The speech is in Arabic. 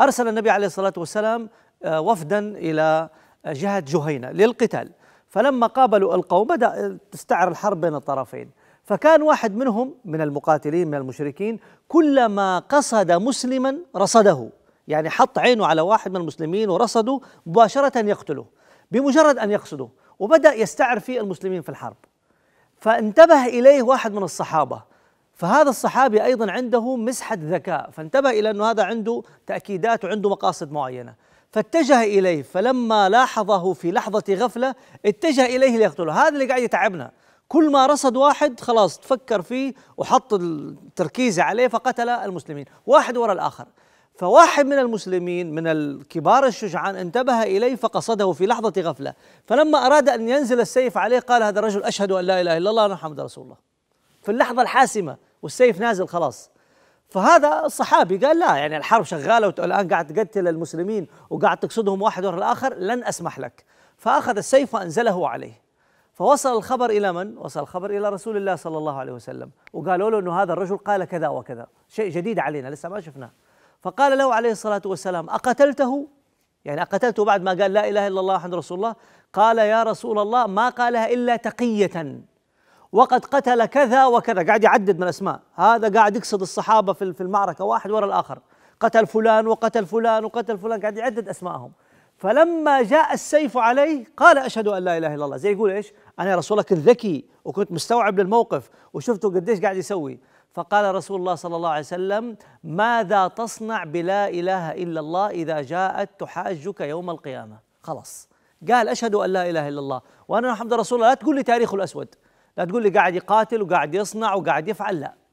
أرسل النبي عليه الصلاة والسلام آه، وفدا إلى آه، جهة جهينة للقتال فلما قابلوا القوم بدأ تستعر الحرب بين الطرفين فكان واحد منهم من المقاتلين من المشركين كلما قصد مسلما رصده يعني حط عينه على واحد من المسلمين ورصده مباشرة يقتله بمجرد أن يقصده وبدأ يستعر فيه المسلمين في الحرب فانتبه إليه واحد من الصحابة فهذا الصحابي ايضا عنده مسحه ذكاء فانتبه الى انه هذا عنده تاكيدات وعنده مقاصد معينه فاتجه اليه فلما لاحظه في لحظه غفله اتجه اليه ليقتله هذا اللي قاعد يتعبنا كل ما رصد واحد خلاص تفكر فيه وحط التركيز عليه فقتل المسلمين واحد وراء الاخر فواحد من المسلمين من الكبار الشجعان انتبه اليه فقصده في لحظه غفله فلما اراد ان ينزل السيف عليه قال هذا الرجل اشهد ان لا اله الا الله محمد رسول الله في اللحظه الحاسمه والسيف نازل خلاص فهذا الصحابي قال لا يعني الحرب شغاله والان قاعد تقتل المسلمين وقاعد تقصدهم واحد وراء الاخر لن اسمح لك فاخذ السيف وانزله عليه فوصل الخبر الى من؟ وصل الخبر الى رسول الله صلى الله عليه وسلم وقالوا له انه هذا الرجل قال كذا وكذا شيء جديد علينا لسه ما شفناه فقال له عليه الصلاه والسلام اقتلته؟ يعني اقتلته بعد ما قال لا اله الا الله محمد رسول الله قال يا رسول الله ما قالها الا تقيه وقد قتل كذا وكذا قاعد يعدد من الاسماء هذا قاعد يقصد الصحابه في في المعركه واحد ورا الاخر قتل فلان وقتل فلان وقتل فلان قاعد يعدد اسمائهم فلما جاء السيف عليه قال اشهد ان لا اله الا الله زي يقول ايش انا رسولك رسول الله كنت ذكي وكنت مستوعب للموقف وشفته قديش قاعد يسوي فقال رسول الله صلى الله عليه وسلم ماذا تصنع بلا اله الا الله اذا جاءت تحاجك يوم القيامه خلاص قال اشهد ان لا اله الا الله وانا محمد رسول الله لا تقول لي تاريخ الاسود لا تقول لي قاعد يقاتل وقاعد يصنع وقاعد يفعل لا